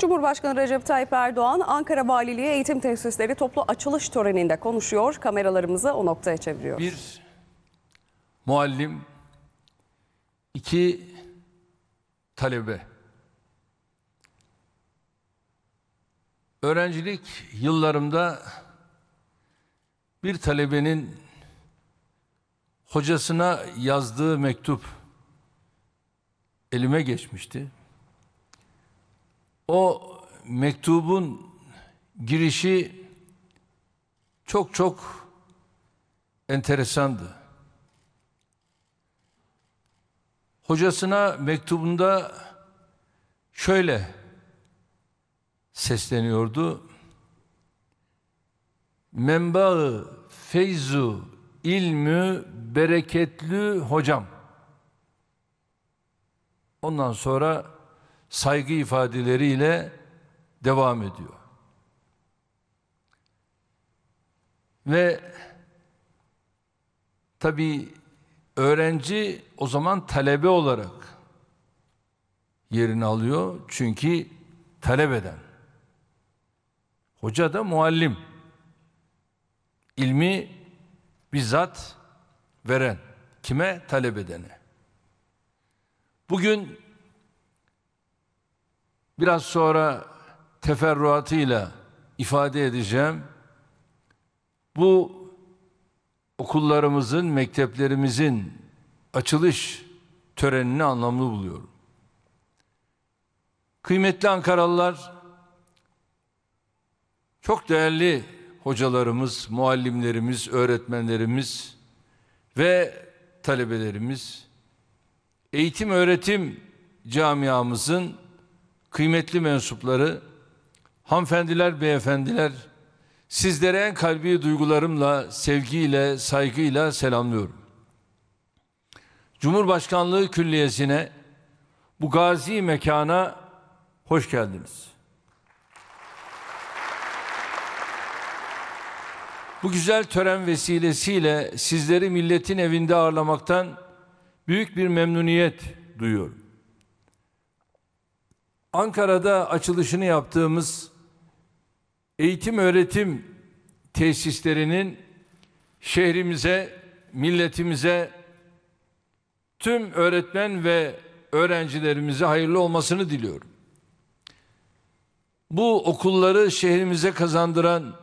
Cumhurbaşkanı Recep Tayyip Erdoğan Ankara Valiliği eğitim tesisleri toplu açılış töreninde konuşuyor. Kameralarımızı o noktaya çeviriyor. Bir muallim, iki talebe. Öğrencilik yıllarımda bir talebenin hocasına yazdığı mektup elime geçmişti. O mektubun girişi çok çok enteresandı. Hocasına mektubunda şöyle sesleniyordu. Membağı feyzu ilmi bereketli hocam. Ondan sonra saygı ifadeleriyle devam ediyor. Ve tabi öğrenci o zaman talebe olarak yerini alıyor. Çünkü talebeden. Hoca da muallim. İlmi bizzat veren. Kime? Talebedene. Bugün Biraz sonra teferruatıyla ifade edeceğim. Bu okullarımızın, mekteplerimizin açılış törenini anlamlı buluyorum. Kıymetli Ankaralılar, çok değerli hocalarımız, muallimlerimiz, öğretmenlerimiz ve talebelerimiz, eğitim öğretim camiamızın kıymetli mensupları, hanımefendiler, beyefendiler, sizlere en kalbi duygularımla, sevgiyle, saygıyla selamlıyorum. Cumhurbaşkanlığı Külliyesi'ne, bu gazi mekana hoş geldiniz. Bu güzel tören vesilesiyle sizleri milletin evinde ağırlamaktan büyük bir memnuniyet duyuyorum. Ankara'da açılışını yaptığımız eğitim öğretim tesislerinin şehrimize, milletimize, tüm öğretmen ve öğrencilerimize hayırlı olmasını diliyorum. Bu okulları şehrimize kazandıran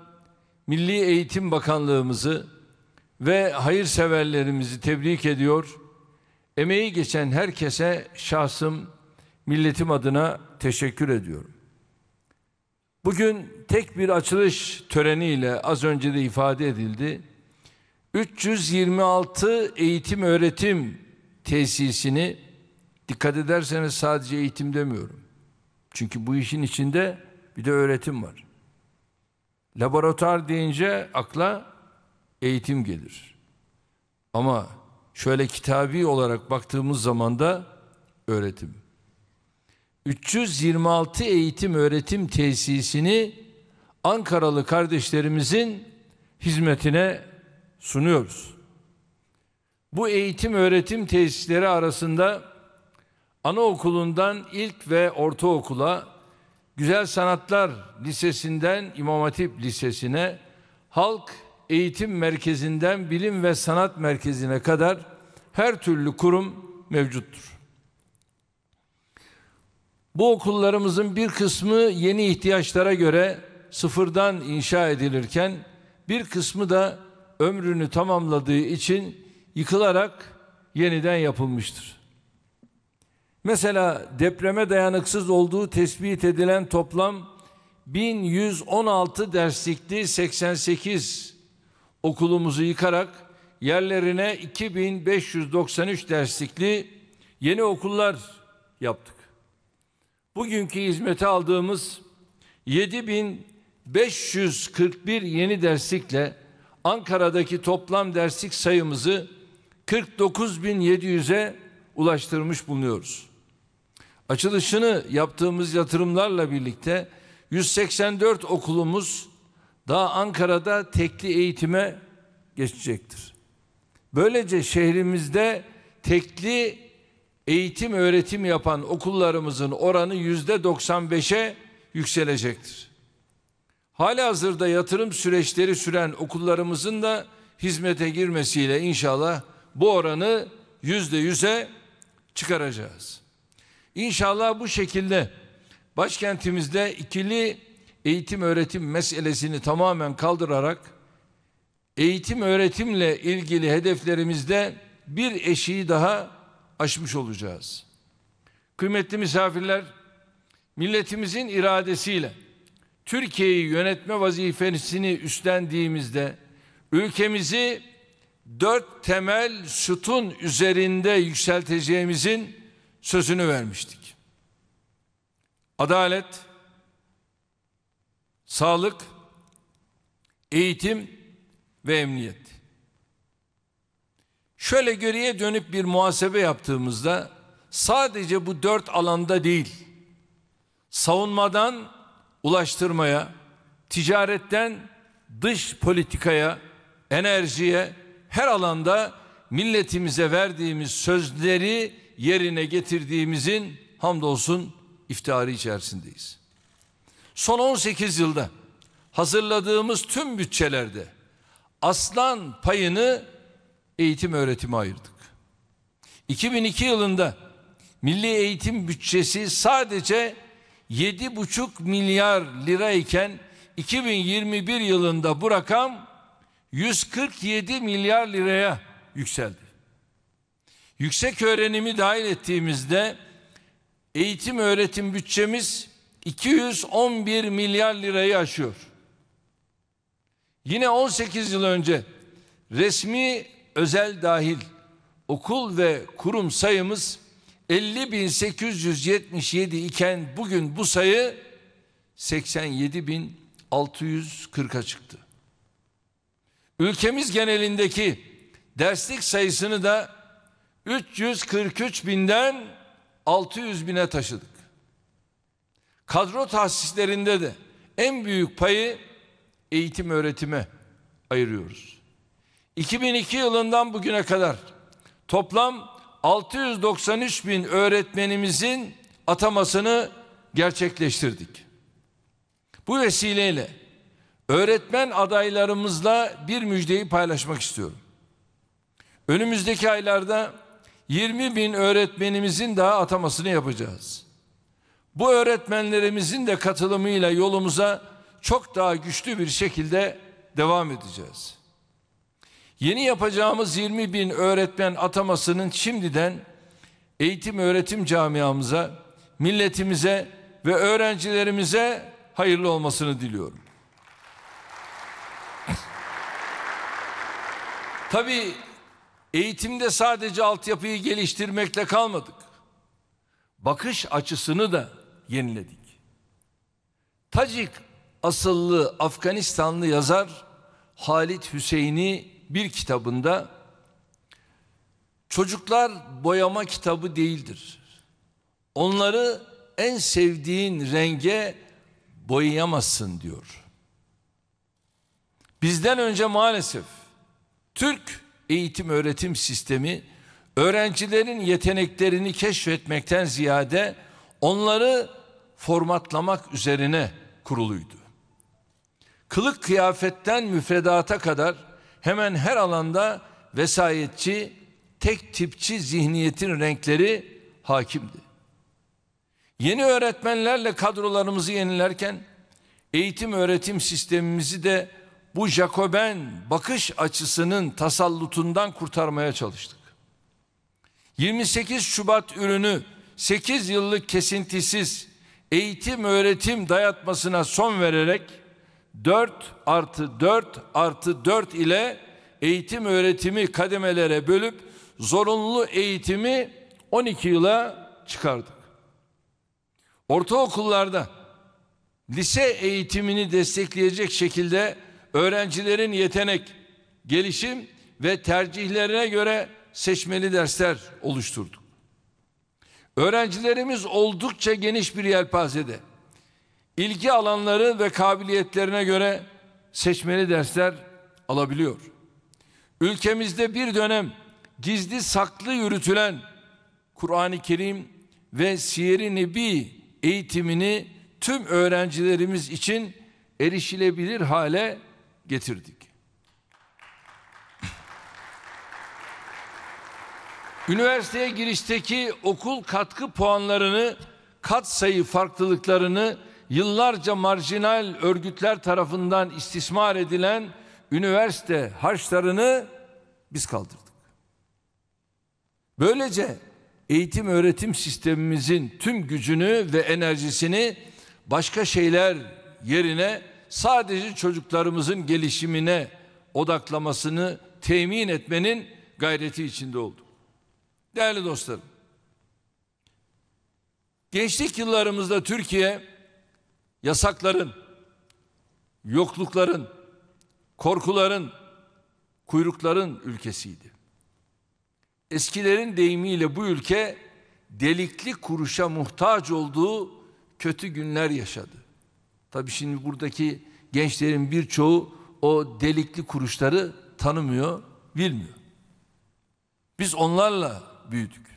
Milli Eğitim Bakanlığımızı ve hayırseverlerimizi tebrik ediyor. Emeği geçen herkese şahsım milletim adına teşekkür ediyorum. Bugün tek bir açılış töreniyle az önce de ifade edildi. 326 eğitim öğretim tesisini dikkat ederseniz sadece eğitim demiyorum. Çünkü bu işin içinde bir de öğretim var. Laboratuvar deyince akla eğitim gelir. Ama şöyle kitabi olarak baktığımız zaman da öğretim. 326 eğitim öğretim tesisini Ankaralı kardeşlerimizin hizmetine sunuyoruz. Bu eğitim öğretim tesisleri arasında anaokulundan ilk ve ortaokula, Güzel Sanatlar Lisesi'nden İmam Hatip Lisesi'ne, Halk Eğitim Merkezi'nden Bilim ve Sanat Merkezi'ne kadar her türlü kurum mevcuttur. Bu okullarımızın bir kısmı yeni ihtiyaçlara göre sıfırdan inşa edilirken bir kısmı da ömrünü tamamladığı için yıkılarak yeniden yapılmıştır. Mesela depreme dayanıksız olduğu tespit edilen toplam 1116 derslikli 88 okulumuzu yıkarak yerlerine 2593 derslikli yeni okullar yaptık bugünkü hizmete aldığımız 7541 yeni derslikle Ankara'daki toplam derslik sayımızı 49.700'e ulaştırmış bulunuyoruz. Açılışını yaptığımız yatırımlarla birlikte 184 okulumuz daha Ankara'da tekli eğitime geçecektir. Böylece şehrimizde tekli eğitim öğretim yapan okullarımızın oranı yüzde 95'e yükselecektir. Hala hazırda yatırım süreçleri süren okullarımızın da hizmete girmesiyle inşallah bu oranı yüzde yüze çıkaracağız. İnşallah bu şekilde başkentimizde ikili eğitim öğretim meselesini tamamen kaldırarak eğitim öğretimle ilgili hedeflerimizde bir eşiği daha aşmış olacağız. Kıymetli misafirler, milletimizin iradesiyle Türkiye'yi yönetme vazifesini üstlendiğimizde ülkemizi dört temel sütun üzerinde yükselteceğimizin sözünü vermiştik. Adalet, sağlık, eğitim ve emniyet. Şöyle geriye dönüp bir muhasebe yaptığımızda sadece bu dört alanda değil, savunmadan ulaştırmaya, ticaretten dış politikaya, enerjiye, her alanda milletimize verdiğimiz sözleri yerine getirdiğimizin hamdolsun iftiharı içerisindeyiz. Son 18 yılda hazırladığımız tüm bütçelerde aslan payını eğitim öğretimi ayırdık. 2002 yılında milli eğitim bütçesi sadece 7,5 milyar lira iken 2021 yılında bu rakam 147 milyar liraya yükseldi. Yüksek öğrenimi dahil ettiğimizde eğitim öğretim bütçemiz 211 milyar lirayı aşıyor. Yine 18 yıl önce resmi özel dahil okul ve kurum sayımız 50.877 iken bugün bu sayı 87.640'a çıktı. Ülkemiz genelindeki derslik sayısını da 343 binden 600 bine taşıdık. Kadro tahsislerinde de en büyük payı eğitim öğretime ayırıyoruz. 2002 yılından bugüne kadar toplam 693 bin öğretmenimizin atamasını gerçekleştirdik. Bu vesileyle öğretmen adaylarımızla bir müjdeyi paylaşmak istiyorum. Önümüzdeki aylarda 20 bin öğretmenimizin daha atamasını yapacağız. Bu öğretmenlerimizin de katılımıyla yolumuza çok daha güçlü bir şekilde devam edeceğiz. Yeni yapacağımız 20 bin öğretmen atamasının şimdiden eğitim öğretim camiamıza, milletimize ve öğrencilerimize hayırlı olmasını diliyorum. Tabii eğitimde sadece altyapıyı geliştirmekle kalmadık. Bakış açısını da yeniledik. Tacik asıllı Afganistanlı yazar Halit Hüseyin'i bir kitabında çocuklar boyama kitabı değildir. Onları en sevdiğin renge boyayamazsın diyor. Bizden önce maalesef Türk eğitim öğretim sistemi öğrencilerin yeteneklerini keşfetmekten ziyade onları formatlamak üzerine kuruluydu. Kılık kıyafetten müfredata kadar hemen her alanda vesayetçi, tek tipçi zihniyetin renkleri hakimdi. Yeni öğretmenlerle kadrolarımızı yenilerken eğitim öğretim sistemimizi de bu Jacoben bakış açısının tasallutundan kurtarmaya çalıştık. 28 Şubat ürünü 8 yıllık kesintisiz eğitim öğretim dayatmasına son vererek 4 artı 4 artı 4 ile eğitim öğretimi kademelere bölüp zorunlu eğitimi 12 yıla çıkardık. Ortaokullarda lise eğitimini destekleyecek şekilde öğrencilerin yetenek, gelişim ve tercihlerine göre seçmeli dersler oluşturduk. Öğrencilerimiz oldukça geniş bir yelpazede ilgi alanları ve kabiliyetlerine göre seçmeli dersler alabiliyor. Ülkemizde bir dönem gizli saklı yürütülen Kur'an-ı Kerim ve Siyer-i Nebi eğitimini tüm öğrencilerimiz için erişilebilir hale getirdik. Üniversiteye girişteki okul katkı puanlarını kat sayı farklılıklarını yıllarca marjinal örgütler tarafından istismar edilen üniversite harçlarını biz kaldırdık. Böylece eğitim öğretim sistemimizin tüm gücünü ve enerjisini başka şeyler yerine sadece çocuklarımızın gelişimine odaklamasını temin etmenin gayreti içinde olduk. Değerli dostlarım, gençlik yıllarımızda Türkiye yasakların, yoklukların, korkuların, kuyrukların ülkesiydi. Eskilerin deyimiyle bu ülke delikli kuruşa muhtaç olduğu kötü günler yaşadı. Tabi şimdi buradaki gençlerin birçoğu o delikli kuruşları tanımıyor, bilmiyor. Biz onlarla büyüdük.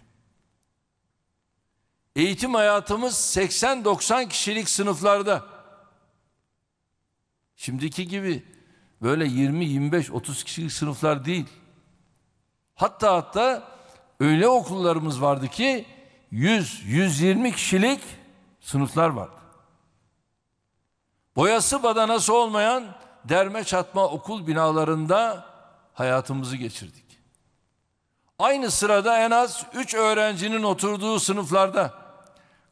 Eğitim hayatımız 80-90 kişilik sınıflarda. Şimdiki gibi böyle 20, 25, 30 kişilik sınıflar değil. Hatta hatta öyle okullarımız vardı ki 100, 120 kişilik sınıflar vardı. Boyası badanası olmayan derme çatma okul binalarında hayatımızı geçirdik. Aynı sırada en az 3 öğrencinin oturduğu sınıflarda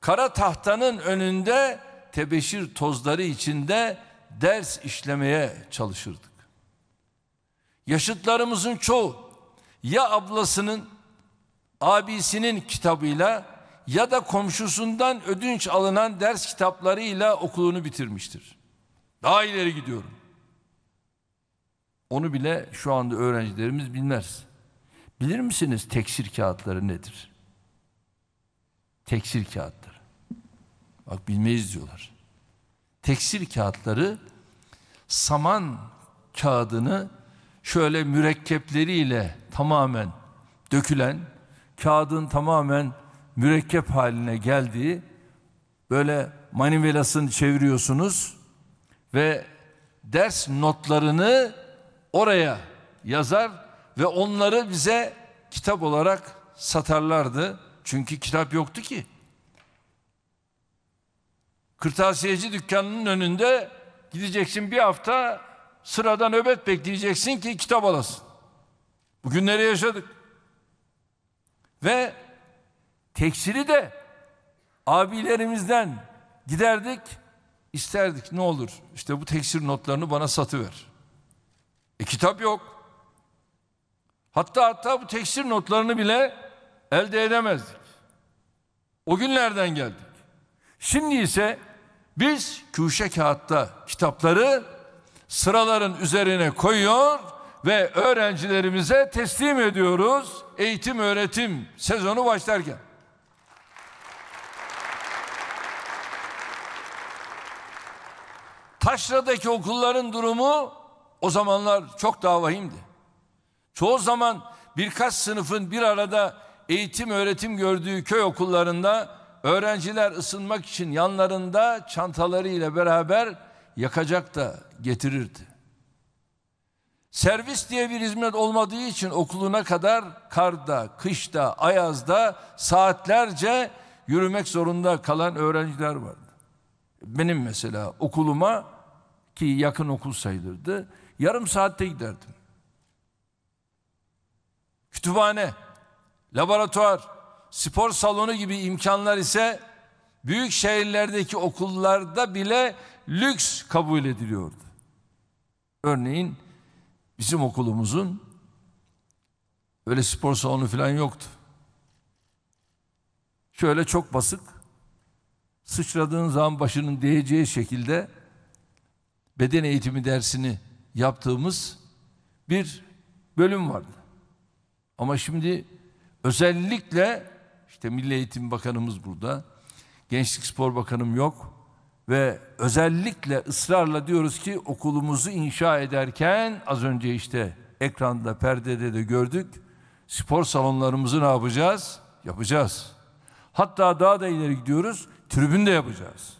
kara tahtanın önünde tebeşir tozları içinde ders işlemeye çalışırdık. Yaşıtlarımızın çoğu ya ablasının, abisinin kitabıyla ya da komşusundan ödünç alınan ders kitaplarıyla okulunu bitirmiştir. Daha ileri gidiyorum. Onu bile şu anda öğrencilerimiz bilmez. Bilir misiniz teksir kağıtları nedir? Teksir kağıtları. Bak bilmeyiz diyorlar. Tekstil kağıtları saman kağıdını şöyle mürekkepleriyle tamamen dökülen, kağıdın tamamen mürekkep haline geldiği böyle manivelasını çeviriyorsunuz ve ders notlarını oraya yazar ve onları bize kitap olarak satarlardı. Çünkü kitap yoktu ki. Kırtasiyeci dükkanının önünde gideceksin bir hafta sıradan nöbet bekleyeceksin ki kitap alasın. Bugünleri yaşadık. Ve teksili de abilerimizden giderdik isterdik ne olur işte bu tekstil notlarını bana satıver. E kitap yok. Hatta hatta bu tekstil notlarını bile elde edemezdik. O günlerden geldi. Şimdi ise biz köşe kağıtta kitapları sıraların üzerine koyuyor ve öğrencilerimize teslim ediyoruz eğitim öğretim sezonu başlarken. Taşra'daki okulların durumu o zamanlar çok daha vahimdi. Çoğu zaman birkaç sınıfın bir arada eğitim öğretim gördüğü köy okullarında öğrenciler ısınmak için yanlarında çantaları ile beraber yakacak da getirirdi. Servis diye bir hizmet olmadığı için okuluna kadar karda, kışta, ayazda saatlerce yürümek zorunda kalan öğrenciler vardı. Benim mesela okuluma ki yakın okul sayılırdı, yarım saatte giderdim. Kütüphane, laboratuvar, spor salonu gibi imkanlar ise büyük şehirlerdeki okullarda bile lüks kabul ediliyordu. Örneğin bizim okulumuzun öyle spor salonu falan yoktu. Şöyle çok basık, sıçradığın zaman başının değeceği şekilde beden eğitimi dersini yaptığımız bir bölüm vardı. Ama şimdi özellikle işte Milli Eğitim Bakanımız burada. Gençlik Spor Bakanım yok. Ve özellikle ısrarla diyoruz ki okulumuzu inşa ederken az önce işte ekranda, perdede de gördük. Spor salonlarımızı ne yapacağız? Yapacağız. Hatta daha da ileri gidiyoruz. Tribün de yapacağız.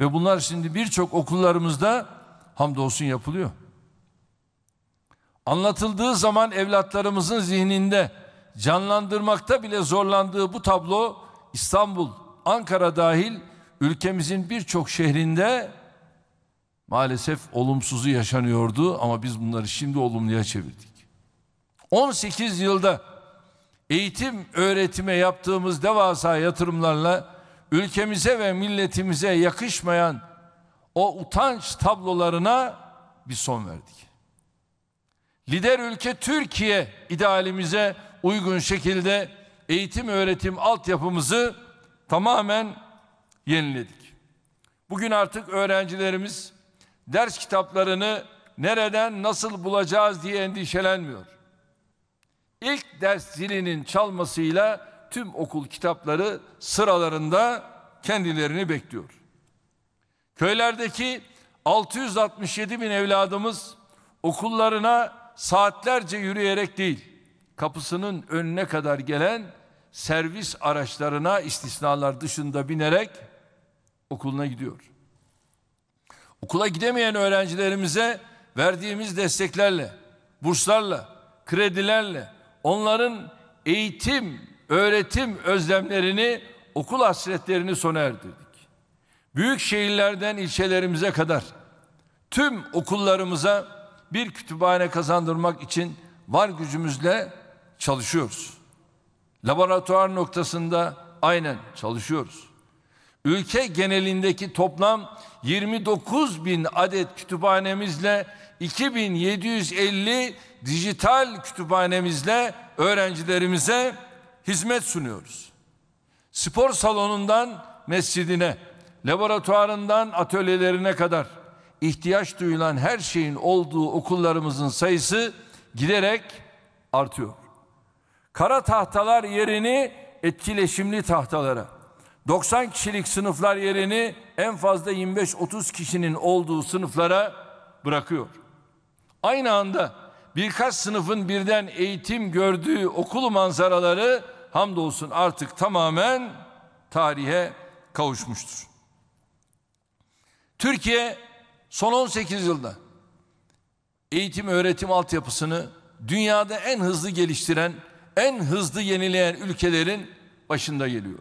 Ve bunlar şimdi birçok okullarımızda hamdolsun yapılıyor. Anlatıldığı zaman evlatlarımızın zihninde canlandırmakta bile zorlandığı bu tablo İstanbul, Ankara dahil ülkemizin birçok şehrinde maalesef olumsuzu yaşanıyordu ama biz bunları şimdi olumluya çevirdik. 18 yılda eğitim öğretime yaptığımız devasa yatırımlarla ülkemize ve milletimize yakışmayan o utanç tablolarına bir son verdik. Lider ülke Türkiye idealimize uygun şekilde eğitim öğretim altyapımızı tamamen yeniledik. Bugün artık öğrencilerimiz ders kitaplarını nereden nasıl bulacağız diye endişelenmiyor. İlk ders zilinin çalmasıyla tüm okul kitapları sıralarında kendilerini bekliyor. Köylerdeki 667 bin evladımız okullarına saatlerce yürüyerek değil, kapısının önüne kadar gelen servis araçlarına istisnalar dışında binerek okuluna gidiyor. Okula gidemeyen öğrencilerimize verdiğimiz desteklerle, burslarla, kredilerle onların eğitim, öğretim özlemlerini, okul hasretlerini sona erdirdik. Büyük şehirlerden ilçelerimize kadar tüm okullarımıza bir kütüphane kazandırmak için var gücümüzle çalışıyoruz. Laboratuvar noktasında aynen çalışıyoruz. Ülke genelindeki toplam 29 bin adet kütüphanemizle 2750 dijital kütüphanemizle öğrencilerimize hizmet sunuyoruz. Spor salonundan mescidine, laboratuvarından atölyelerine kadar ihtiyaç duyulan her şeyin olduğu okullarımızın sayısı giderek artıyor. Kara tahtalar yerini etkileşimli tahtalara, 90 kişilik sınıflar yerini en fazla 25-30 kişinin olduğu sınıflara bırakıyor. Aynı anda birkaç sınıfın birden eğitim gördüğü okul manzaraları hamdolsun artık tamamen tarihe kavuşmuştur. Türkiye son 18 yılda eğitim öğretim altyapısını dünyada en hızlı geliştiren en hızlı yenileyen ülkelerin başında geliyor.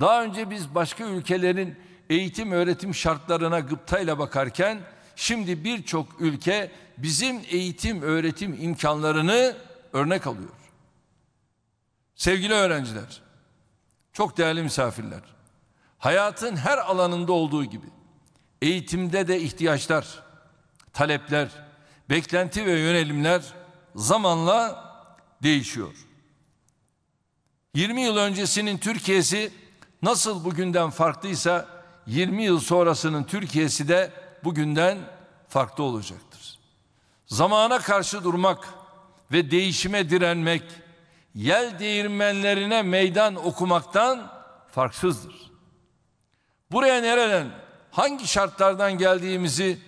Daha önce biz başka ülkelerin eğitim öğretim şartlarına gıptayla bakarken şimdi birçok ülke bizim eğitim öğretim imkanlarını örnek alıyor. Sevgili öğrenciler, çok değerli misafirler, hayatın her alanında olduğu gibi eğitimde de ihtiyaçlar, talepler, beklenti ve yönelimler zamanla değişiyor. 20 yıl öncesinin Türkiye'si nasıl bugünden farklıysa 20 yıl sonrasının Türkiye'si de bugünden farklı olacaktır. Zamana karşı durmak ve değişime direnmek yel değirmenlerine meydan okumaktan farksızdır. Buraya nereden, hangi şartlardan geldiğimizi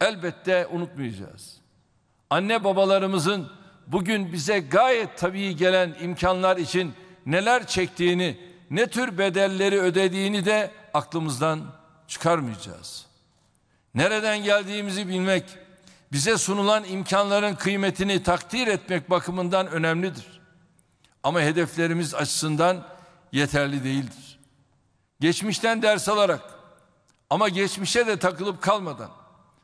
elbette unutmayacağız. Anne babalarımızın bugün bize gayet tabii gelen imkanlar için neler çektiğini, ne tür bedelleri ödediğini de aklımızdan çıkarmayacağız. Nereden geldiğimizi bilmek, bize sunulan imkanların kıymetini takdir etmek bakımından önemlidir. Ama hedeflerimiz açısından yeterli değildir. Geçmişten ders alarak ama geçmişe de takılıp kalmadan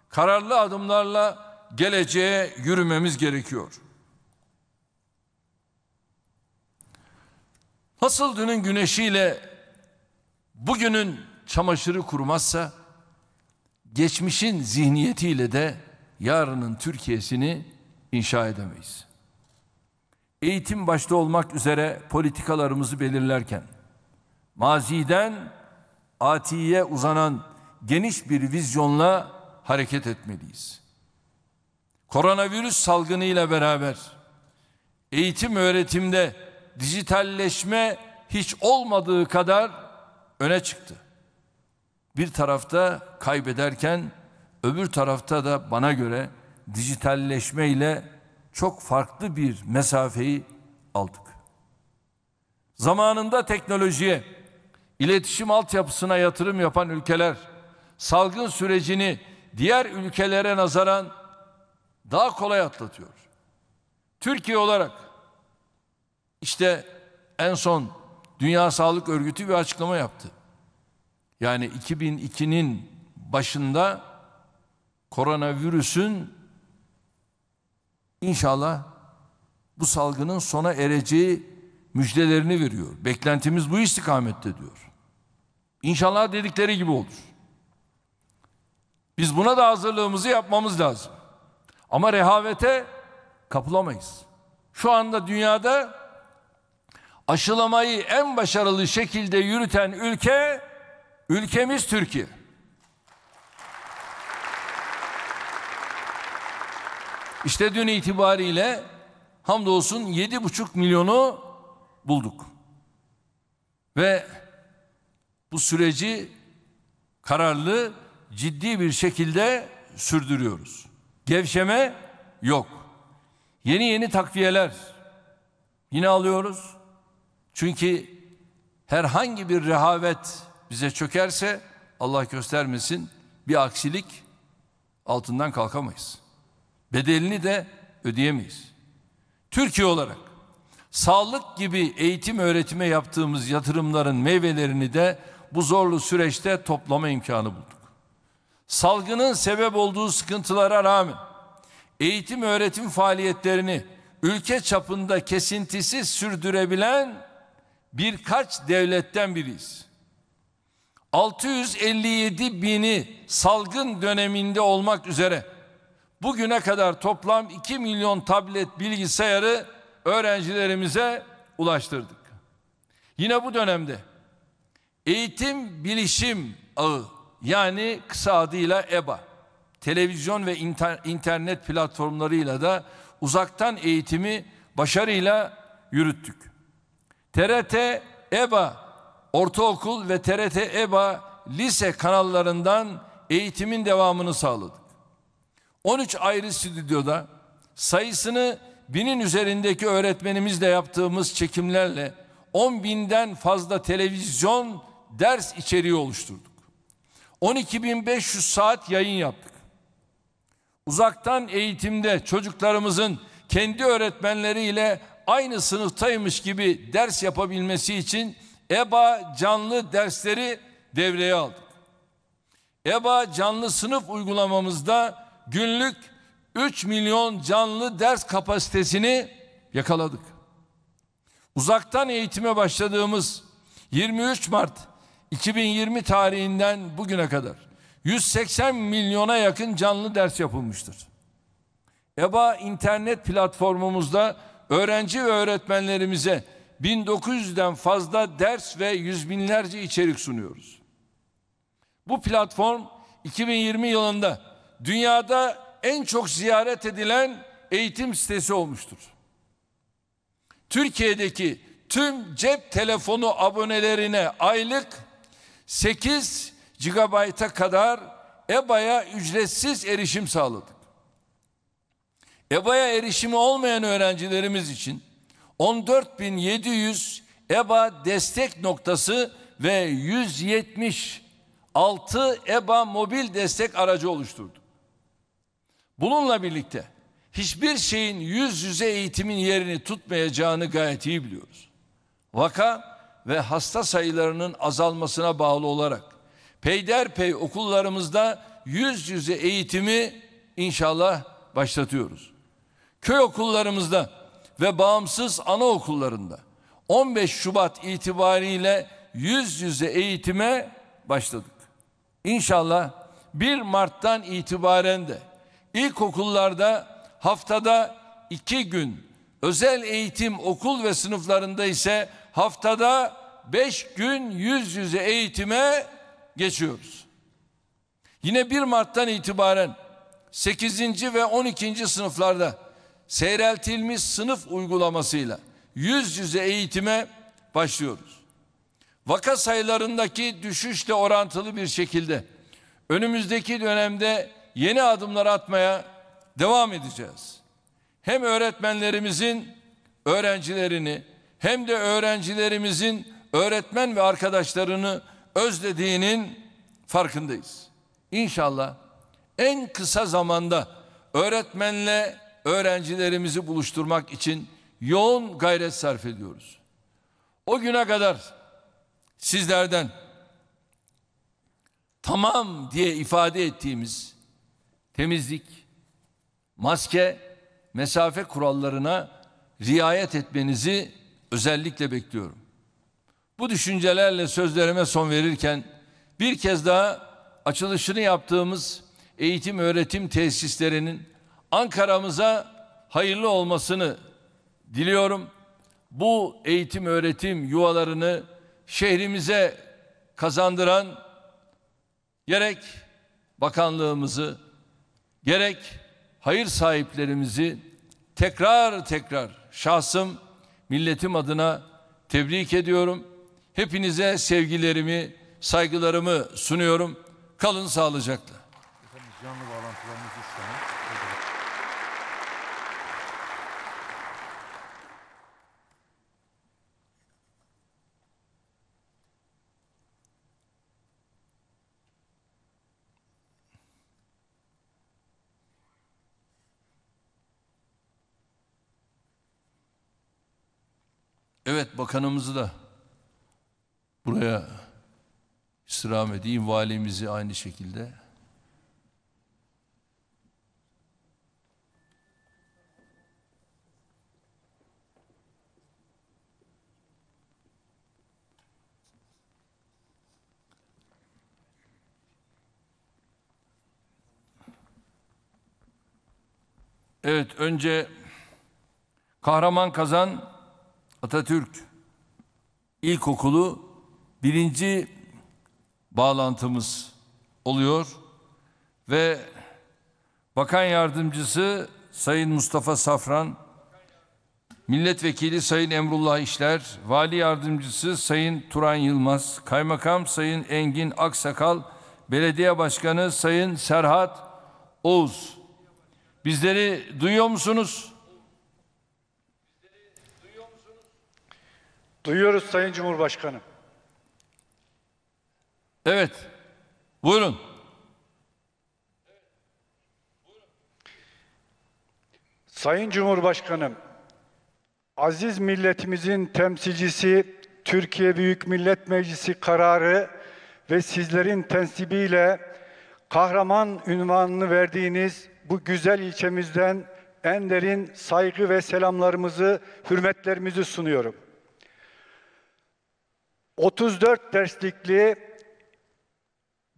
kararlı adımlarla geleceğe yürümemiz gerekiyor. Nasıl dünün güneşiyle bugünün çamaşırı kurmazsa geçmişin zihniyetiyle de yarının Türkiye'sini inşa edemeyiz. Eğitim başta olmak üzere politikalarımızı belirlerken maziden atiye uzanan geniş bir vizyonla hareket etmeliyiz. Koronavirüs salgınıyla beraber eğitim öğretimde dijitalleşme hiç olmadığı kadar öne çıktı. Bir tarafta kaybederken öbür tarafta da bana göre dijitalleşme ile çok farklı bir mesafeyi aldık. Zamanında teknolojiye, iletişim altyapısına yatırım yapan ülkeler salgın sürecini diğer ülkelere nazaran daha kolay atlatıyor. Türkiye olarak işte en son Dünya Sağlık Örgütü bir açıklama yaptı. Yani 2002'nin başında koronavirüsün inşallah bu salgının sona ereceği müjdelerini veriyor. Beklentimiz bu istikamette diyor. İnşallah dedikleri gibi olur. Biz buna da hazırlığımızı yapmamız lazım. Ama rehavete kapılamayız. Şu anda dünyada aşılamayı en başarılı şekilde yürüten ülke ülkemiz Türkiye. İşte dün itibariyle hamdolsun 7,5 milyonu bulduk. Ve bu süreci kararlı, ciddi bir şekilde sürdürüyoruz. Gevşeme yok. Yeni yeni takviyeler yine alıyoruz. Çünkü herhangi bir rehavet bize çökerse Allah göstermesin bir aksilik altından kalkamayız. Bedelini de ödeyemeyiz. Türkiye olarak sağlık gibi eğitim öğretime yaptığımız yatırımların meyvelerini de bu zorlu süreçte toplama imkanı bulduk. Salgının sebep olduğu sıkıntılara rağmen eğitim öğretim faaliyetlerini ülke çapında kesintisiz sürdürebilen birkaç devletten biriyiz. 657 bini salgın döneminde olmak üzere bugüne kadar toplam 2 milyon tablet bilgisayarı öğrencilerimize ulaştırdık. Yine bu dönemde eğitim bilişim ağı yani kısa adıyla EBA televizyon ve internet platformlarıyla da uzaktan eğitimi başarıyla yürüttük. TRT EBA ortaokul ve TRT EBA lise kanallarından eğitimin devamını sağladık. 13 ayrı stüdyoda sayısını binin üzerindeki öğretmenimizle yaptığımız çekimlerle 10 binden fazla televizyon ders içeriği oluşturduk. 12.500 saat yayın yaptık. Uzaktan eğitimde çocuklarımızın kendi öğretmenleriyle aynı sınıftaymış gibi ders yapabilmesi için EBA canlı dersleri devreye aldık. EBA canlı sınıf uygulamamızda günlük 3 milyon canlı ders kapasitesini yakaladık. Uzaktan eğitime başladığımız 23 Mart 2020 tarihinden bugüne kadar 180 milyona yakın canlı ders yapılmıştır. EBA internet platformumuzda öğrenci ve öğretmenlerimize 1900'den fazla ders ve yüz binlerce içerik sunuyoruz. Bu platform 2020 yılında dünyada en çok ziyaret edilen eğitim sitesi olmuştur. Türkiye'deki tüm cep telefonu abonelerine aylık 8 GB'a kadar EBA'ya ücretsiz erişim sağladı. EBA'ya erişimi olmayan öğrencilerimiz için 14.700 EBA destek noktası ve 176 EBA mobil destek aracı oluşturdu. Bununla birlikte hiçbir şeyin yüz yüze eğitimin yerini tutmayacağını gayet iyi biliyoruz. Vaka ve hasta sayılarının azalmasına bağlı olarak peyderpey okullarımızda yüz yüze eğitimi inşallah başlatıyoruz köy okullarımızda ve bağımsız anaokullarında 15 Şubat itibariyle yüz yüze eğitime başladık. İnşallah 1 Mart'tan itibaren de ilkokullarda haftada 2 gün, özel eğitim okul ve sınıflarında ise haftada 5 gün yüz yüze eğitime geçiyoruz. Yine 1 Mart'tan itibaren 8. ve 12. sınıflarda seyreltilmiş sınıf uygulamasıyla yüz yüze eğitime başlıyoruz. Vaka sayılarındaki düşüşle orantılı bir şekilde önümüzdeki dönemde yeni adımlar atmaya devam edeceğiz. Hem öğretmenlerimizin öğrencilerini hem de öğrencilerimizin öğretmen ve arkadaşlarını özlediğinin farkındayız. İnşallah en kısa zamanda öğretmenle öğrencilerimizi buluşturmak için yoğun gayret sarf ediyoruz. O güne kadar sizlerden tamam diye ifade ettiğimiz temizlik, maske, mesafe kurallarına riayet etmenizi özellikle bekliyorum. Bu düşüncelerle sözlerime son verirken bir kez daha açılışını yaptığımız eğitim öğretim tesislerinin Ankara'mıza hayırlı olmasını diliyorum. Bu eğitim öğretim yuvalarını şehrimize kazandıran gerek bakanlığımızı gerek hayır sahiplerimizi tekrar tekrar şahsım milletim adına tebrik ediyorum. Hepinize sevgilerimi, saygılarımı sunuyorum. Kalın sağlıcakla. Evet bakanımızı da buraya istirham edeyim. Valimizi aynı şekilde. Evet önce Kahraman Kazan Atatürk İlkokulu birinci bağlantımız oluyor ve Bakan Yardımcısı Sayın Mustafa Safran, Milletvekili Sayın Emrullah İşler, Vali Yardımcısı Sayın Turan Yılmaz, Kaymakam Sayın Engin Aksakal, Belediye Başkanı Sayın Serhat Oğuz. Bizleri duyuyor musunuz? Duyuyoruz Sayın Cumhurbaşkanım. Evet. Buyurun. Sayın Cumhurbaşkanım, aziz milletimizin temsilcisi Türkiye Büyük Millet Meclisi kararı ve sizlerin tensibiyle kahraman ünvanını verdiğiniz bu güzel ilçemizden en derin saygı ve selamlarımızı, hürmetlerimizi sunuyorum. 34 derslikli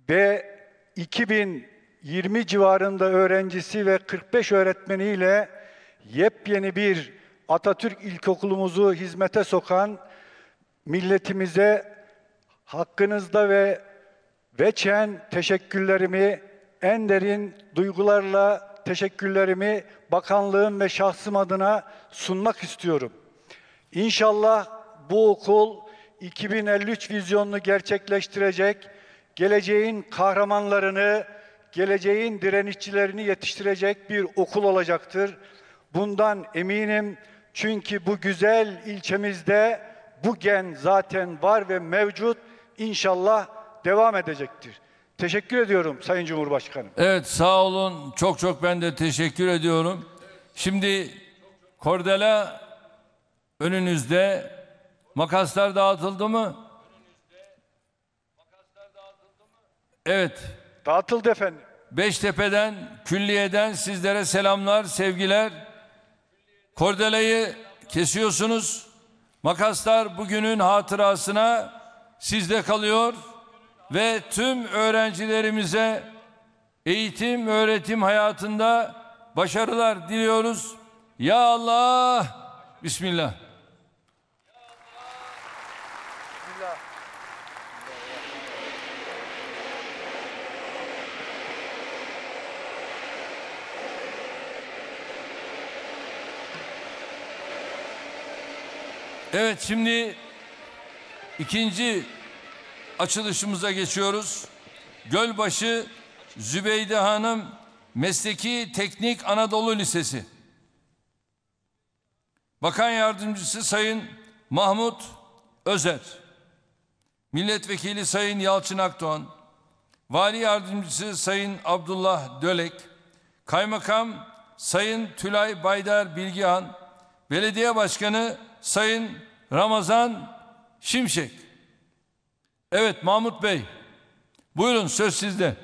ve 2020 civarında öğrencisi ve 45 öğretmeniyle yepyeni bir Atatürk İlkokulumuzu hizmete sokan milletimize hakkınızda ve veçen teşekkürlerimi en derin duygularla teşekkürlerimi bakanlığım ve şahsım adına sunmak istiyorum. İnşallah bu okul 2053 vizyonunu gerçekleştirecek, geleceğin kahramanlarını, geleceğin direnişçilerini yetiştirecek bir okul olacaktır. Bundan eminim çünkü bu güzel ilçemizde bu gen zaten var ve mevcut. İnşallah devam edecektir. Teşekkür ediyorum Sayın Cumhurbaşkanım. Evet sağ olun. Çok çok ben de teşekkür ediyorum. Şimdi Kordela önünüzde Makaslar dağıtıldı mı? Evet. Dağıtıldı efendim. Beştepe'den, Külliye'den sizlere selamlar, sevgiler. Kordelayı kesiyorsunuz. Makaslar bugünün hatırasına sizde kalıyor ve tüm öğrencilerimize eğitim, öğretim hayatında başarılar diliyoruz. Ya Allah! Bismillah. Evet şimdi ikinci açılışımıza geçiyoruz. Gölbaşı Zübeyde Hanım Mesleki Teknik Anadolu Lisesi. Bakan Yardımcısı Sayın Mahmut Özer. Milletvekili Sayın Yalçın Akdoğan. Vali Yardımcısı Sayın Abdullah Dölek. Kaymakam Sayın Tülay Baydar Bilgihan. Belediye Başkanı Sayın Ramazan Şimşek. Evet Mahmut Bey. Buyurun söz sizde.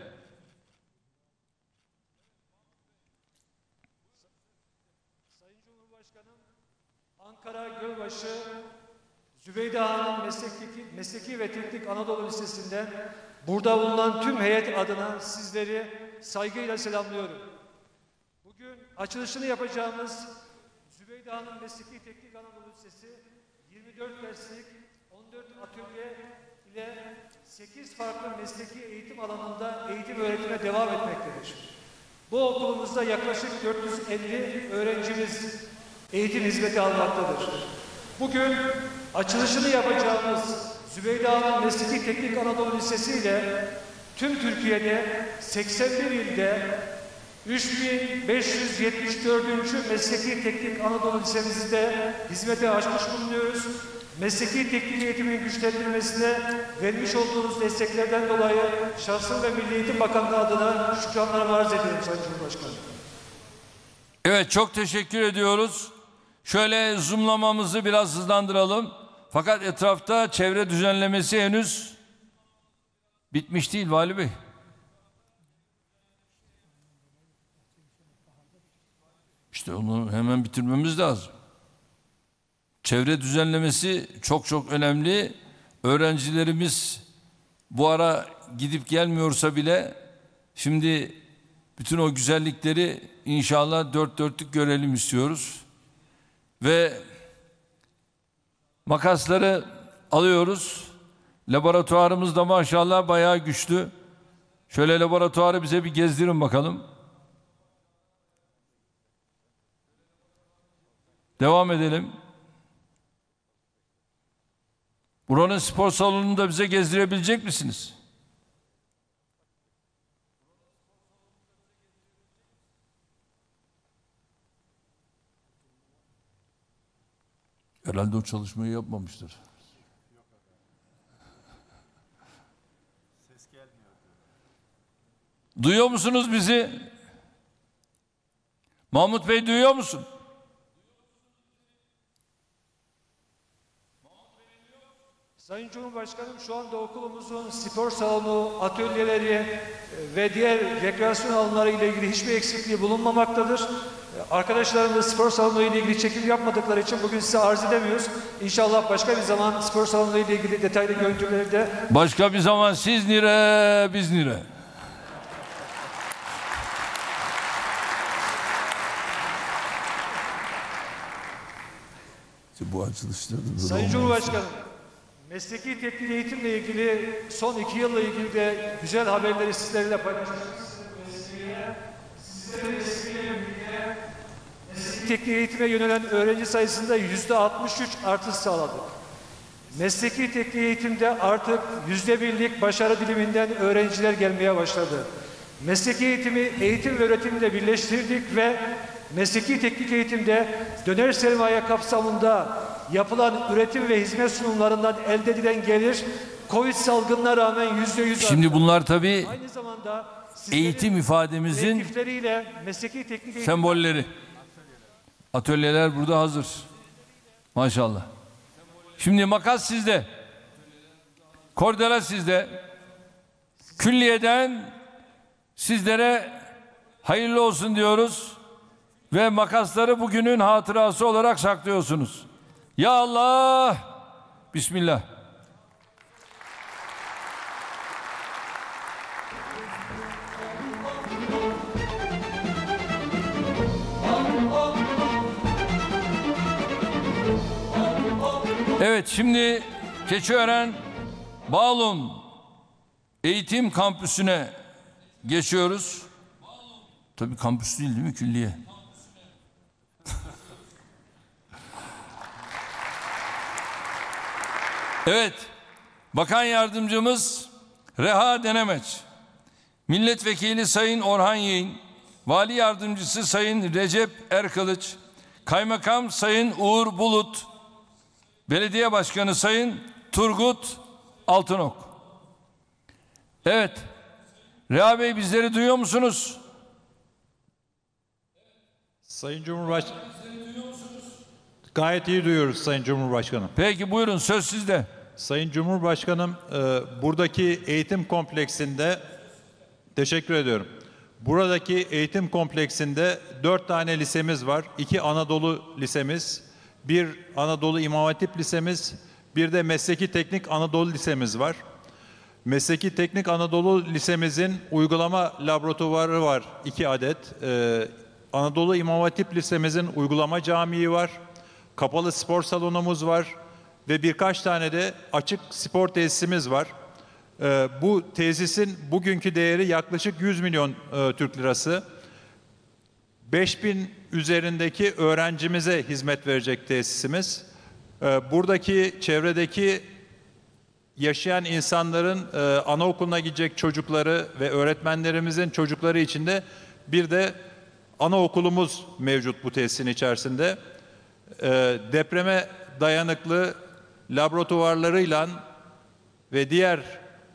Sayın Cumhurbaşkanım, Ankara Gölbaşı Zübeyde Hanım Mesleki, Mesleki ve Teknik Anadolu Lisesi'nden burada bulunan tüm heyet adına sizleri saygıyla selamlıyorum. Bugün açılışını yapacağımız Dağının Mesleki Teknik Anadolu Lisesi 24 derslik 14 atölye ile 8 farklı mesleki eğitim alanında eğitim öğretime devam etmektedir. Bu okulumuzda yaklaşık 450 öğrencimiz eğitim hizmeti almaktadır. Bugün açılışını yapacağımız Zübeyda'nın Mesleki Teknik Anadolu Lisesi ile tüm Türkiye'de 81 ilde 3574. Mesleki Teknik Anadolu Lisemizde hizmete açmış bulunuyoruz. Mesleki teknik eğitimin güçlendirilmesine vermiş olduğunuz desteklerden dolayı şahsım ve Milli Eğitim Bakanlığı adına şükranlarımı arz ediyorum Sayın Cumhurbaşkanım. Evet çok teşekkür ediyoruz. Şöyle zoomlamamızı biraz hızlandıralım. Fakat etrafta çevre düzenlemesi henüz bitmiş değil Vali Bey. İşte onu hemen bitirmemiz lazım. Çevre düzenlemesi çok çok önemli. Öğrencilerimiz bu ara gidip gelmiyorsa bile şimdi bütün o güzellikleri inşallah dört dörtlük görelim istiyoruz. Ve makasları alıyoruz. Laboratuvarımız da maşallah bayağı güçlü. Şöyle laboratuvarı bize bir gezdirin bakalım. Devam edelim. Buranın spor salonunu da bize gezdirebilecek misiniz? Herhalde o çalışmayı yapmamıştır. Ses gelmiyor. Duyuyor musunuz bizi? Mahmut Bey duyuyor musun? Sayın Cumhurbaşkanım şu anda okulumuzun spor salonu, atölyeleri e, ve diğer rekreasyon alanları ile ilgili hiçbir eksikliği bulunmamaktadır. E, Arkadaşlarımız spor salonu ile ilgili çekim yapmadıkları için bugün size arz edemiyoruz. İnşallah başka bir zaman spor salonu ile ilgili detaylı görüntüleri de... Başka bir zaman siz nire, biz nire. Bu açılışlardan... Sayın Cumhurbaşkanım, Mesleki teknik eğitimle ilgili son iki yılla ilgili de güzel haberleri sizlerle paylaşacağız. Teknik eğitime yönelen öğrenci sayısında yüzde 63 artış sağladık. Mesleki teknik eğitimde artık yüzde birlik başarı diliminden öğrenciler gelmeye başladı. Mesleki eğitimi eğitim ve öğretimle birleştirdik ve mesleki teknik eğitimde döner sermaye kapsamında yapılan üretim ve hizmet sunumlarından elde edilen gelir Covid salgınına rağmen yüzde yüz Şimdi bunlar tabii Aynı zamanda eğitim ifademizin mesleki teknik sembolleri. Atölyeler burada hazır. Maşallah. Şimdi makas sizde. Kordela sizde. Külliyeden sizlere hayırlı olsun diyoruz ve makasları bugünün hatırası olarak saklıyorsunuz. Ya Allah! Bismillah. Evet şimdi Keçiören bağlum Eğitim Kampüsü'ne geçiyoruz. Tabii kampüs değil değil mi külliye? Evet, Bakan Yardımcımız Reha Denemeç, Milletvekili Sayın Orhan Yeğin, Vali Yardımcısı Sayın Recep Erkılıç, Kaymakam Sayın Uğur Bulut, Belediye Başkanı Sayın Turgut Altınok. Evet, Reha Bey bizleri duyuyor musunuz? Sayın Cumhurbaşkanı... Gayet iyi duyuyoruz Sayın Cumhurbaşkanım. Peki buyurun söz sizde. Sayın Cumhurbaşkanım e, buradaki eğitim kompleksinde teşekkür ediyorum. Buradaki eğitim kompleksinde dört tane lisemiz var. İki Anadolu lisemiz, bir Anadolu İmam Hatip lisemiz, bir de Mesleki Teknik Anadolu lisemiz var. Mesleki Teknik Anadolu lisemizin uygulama laboratuvarı var iki adet. E, Anadolu İmam Hatip lisemizin uygulama camii var kapalı spor salonumuz var ve birkaç tane de açık spor tesisimiz var. E, bu tesisin bugünkü değeri yaklaşık 100 milyon e, Türk lirası. 5000 üzerindeki öğrencimize hizmet verecek tesisimiz. E, buradaki çevredeki yaşayan insanların e, anaokuluna gidecek çocukları ve öğretmenlerimizin çocukları için de bir de anaokulumuz mevcut bu tesisin içerisinde e, depreme dayanıklı laboratuvarlarıyla ve diğer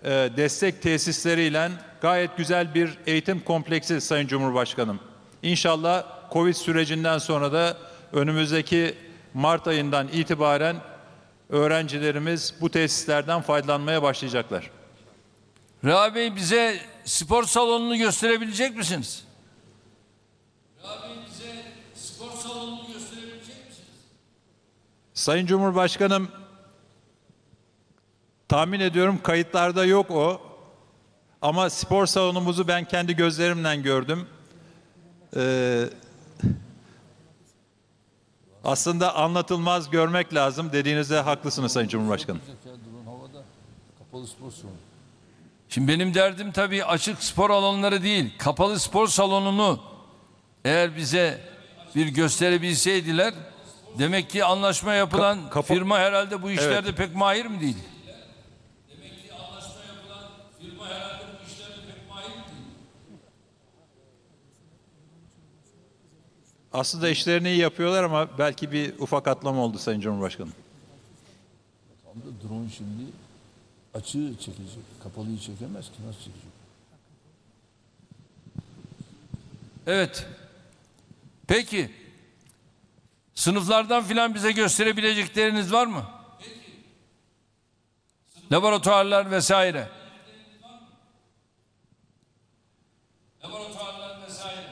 e, destek tesisleriyle gayet güzel bir eğitim kompleksi Sayın Cumhurbaşkanım. İnşallah Covid sürecinden sonra da önümüzdeki Mart ayından itibaren öğrencilerimiz bu tesislerden faydalanmaya başlayacaklar. Reha Bey bize spor salonunu gösterebilecek misiniz? Sayın Cumhurbaşkanım tahmin ediyorum kayıtlarda yok o. Ama spor salonumuzu ben kendi gözlerimle gördüm. Ee, aslında anlatılmaz görmek lazım dediğinizde haklısınız Sayın Cumhurbaşkanım. Şimdi benim derdim tabii açık spor alanları değil, kapalı spor salonunu eğer bize bir gösterebilseydiler Demek ki anlaşma yapılan Ka kapı- firma herhalde bu işlerde pek mahir mi değil? Demek ki anlaşma yapılan firma herhalde bu işlerde pek mahir mi değil? Aslında işlerini iyi yapıyorlar ama belki bir ufak atlama oldu Sayın Cumhurbaşkanım. Tam da drone şimdi açığı çekecek. Kapalıyı çekemez ki nasıl çekecek? Evet. Peki. Sınıflardan filan bize gösterebilecekleriniz var mı? Laboratuvarlar vesaire. Laboratuvarlar vesaire.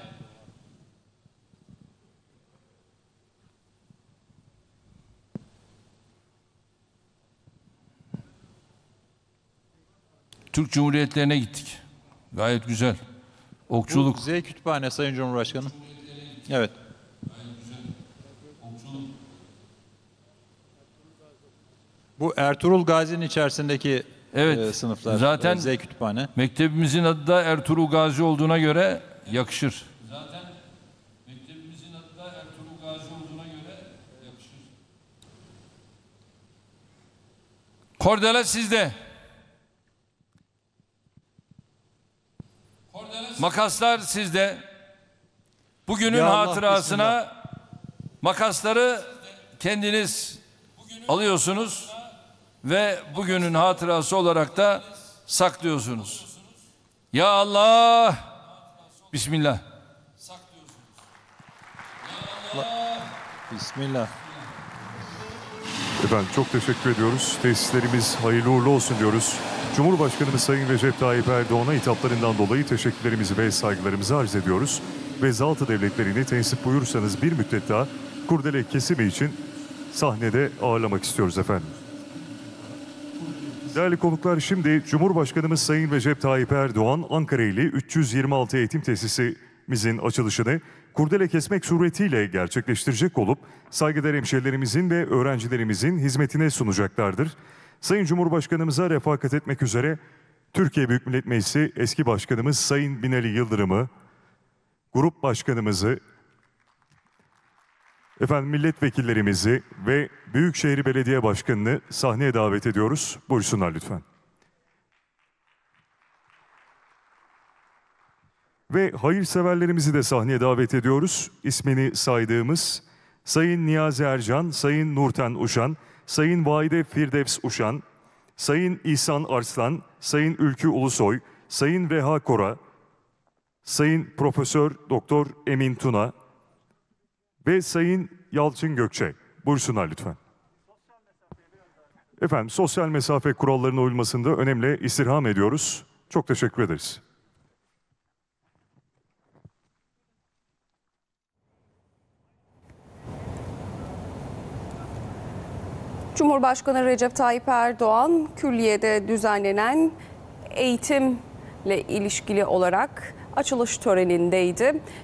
Türk Cumhuriyetlerine gittik. Gayet güzel. Okçuluk. Bu Z kütüphane Sayın Cumhurbaşkanım. Evet. Bu Ertuğrul Gazi'nin içerisindeki evet, e, sınıflar. Zaten e, Z kütüphane. Mektebimizin adı da Ertuğrul Gazi olduğuna göre yakışır. Zaten mektebimizin adı da Ertuğrul Gazi olduğuna göre yakışır. Kordela sizde. Makaslar sizde. Bugünün Allah hatırasına makasları kendiniz alıyorsunuz ve bugünün hatırası olarak da saklıyorsunuz. Ya Allah Bismillah. Bismillah. Efendim çok teşekkür ediyoruz. Tesislerimiz hayırlı uğurlu olsun diyoruz. Cumhurbaşkanımız Sayın Recep Tayyip Erdoğan'a hitaplarından dolayı teşekkürlerimizi ve saygılarımızı arz ediyoruz. Ve Zaltı Devletleri'ni tensip buyursanız bir müddet daha kurdele kesimi için sahnede ağırlamak istiyoruz efendim. Değerli konuklar şimdi Cumhurbaşkanımız Sayın Recep Tayyip Erdoğan Ankara ili 326 eğitim tesisimizin açılışını kurdele kesmek suretiyle gerçekleştirecek olup saygıdeğer hemşehrilerimizin ve öğrencilerimizin hizmetine sunacaklardır. Sayın Cumhurbaşkanımıza refakat etmek üzere Türkiye Büyük Millet Meclisi eski başkanımız Sayın Binali Yıldırım'ı, grup başkanımızı Efendim milletvekillerimizi ve Büyükşehir Belediye Başkanı'nı sahneye davet ediyoruz. Buyursunlar lütfen. Ve hayırseverlerimizi de sahneye davet ediyoruz. İsmini saydığımız Sayın Niyazi Ercan, Sayın Nurten Uşan, Sayın Vahide Firdevs Uşan, Sayın İhsan Arslan, Sayın Ülkü Ulusoy, Sayın Reha Kora, Sayın Profesör Doktor Emin Tuna, ve Sayın Yalçın Gökçe. Buyursunlar lütfen. Efendim sosyal mesafe kurallarına uyulmasında önemli istirham ediyoruz. Çok teşekkür ederiz. Cumhurbaşkanı Recep Tayyip Erdoğan külliyede düzenlenen eğitimle ilişkili olarak açılış törenindeydi.